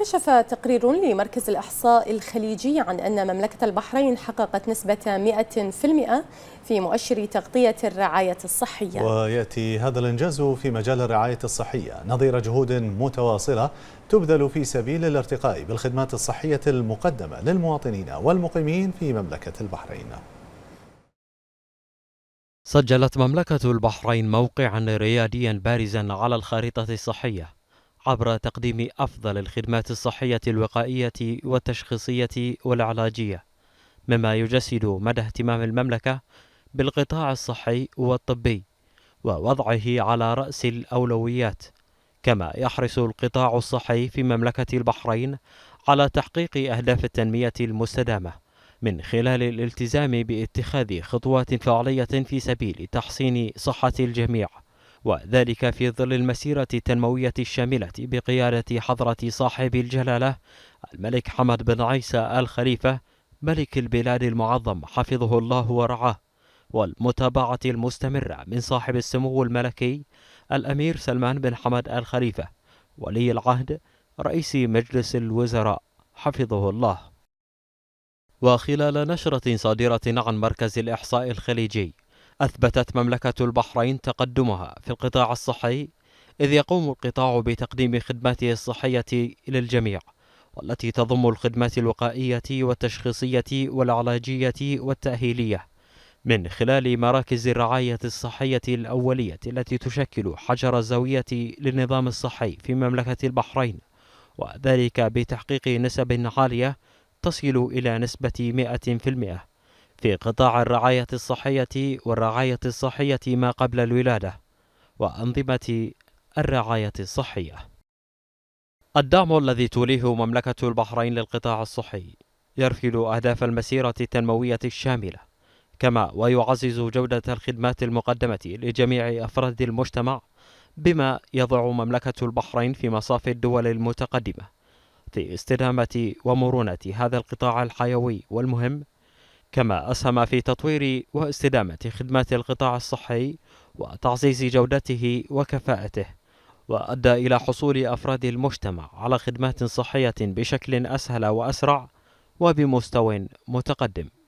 كشف تقرير لمركز الإحصاء الخليجي عن أن مملكة البحرين حققت نسبة 100% في مؤشر تغطية الرعاية الصحية ويأتي هذا الإنجاز في مجال الرعاية الصحية نظير جهود متواصلة تبذل في سبيل الارتقاء بالخدمات الصحية المقدمة للمواطنين والمقيمين في مملكة البحرين سجلت مملكة البحرين موقعا رياديا بارزا على الخريطة الصحية عبر تقديم أفضل الخدمات الصحية الوقائية والتشخيصية والعلاجية، مما يجسد مدى اهتمام المملكة بالقطاع الصحي والطبي ووضعه على رأس الأولويات، كما يحرص القطاع الصحي في مملكة البحرين على تحقيق أهداف التنمية المستدامة من خلال الالتزام باتخاذ خطوات فعلية في سبيل تحسين صحة الجميع وذلك في ظل المسيرة التنموية الشاملة بقيادة حضرة صاحب الجلالة الملك حمد بن عيسى الخليفة ملك البلاد المعظم حفظه الله ورعاه والمتابعة المستمرة من صاحب السمو الملكي الأمير سلمان بن حمد الخليفة ولي العهد رئيس مجلس الوزراء حفظه الله وخلال نشرة صادرة عن مركز الإحصاء الخليجي أثبتت مملكة البحرين تقدمها في القطاع الصحي إذ يقوم القطاع بتقديم خدماته الصحية للجميع والتي تضم الخدمات الوقائية والتشخيصية والعلاجية والتأهيلية من خلال مراكز الرعاية الصحية الأولية التي تشكل حجر الزاوية للنظام الصحي في مملكة البحرين وذلك بتحقيق نسب عالية تصل إلى نسبة 100% في قطاع الرعاية الصحية والرعاية الصحية ما قبل الولادة وأنظمة الرعاية الصحية الدعم الذي توليه مملكة البحرين للقطاع الصحي يرفل أهداف المسيرة التنموية الشاملة كما ويعزز جودة الخدمات المقدمة لجميع أفراد المجتمع بما يضع مملكة البحرين في مصاف الدول المتقدمة في استدامة ومرونة هذا القطاع الحيوي والمهم كما أسهم في تطوير واستدامة خدمات القطاع الصحي وتعزيز جودته وكفاءته وأدى إلى حصول أفراد المجتمع على خدمات صحية بشكل أسهل وأسرع وبمستوى متقدم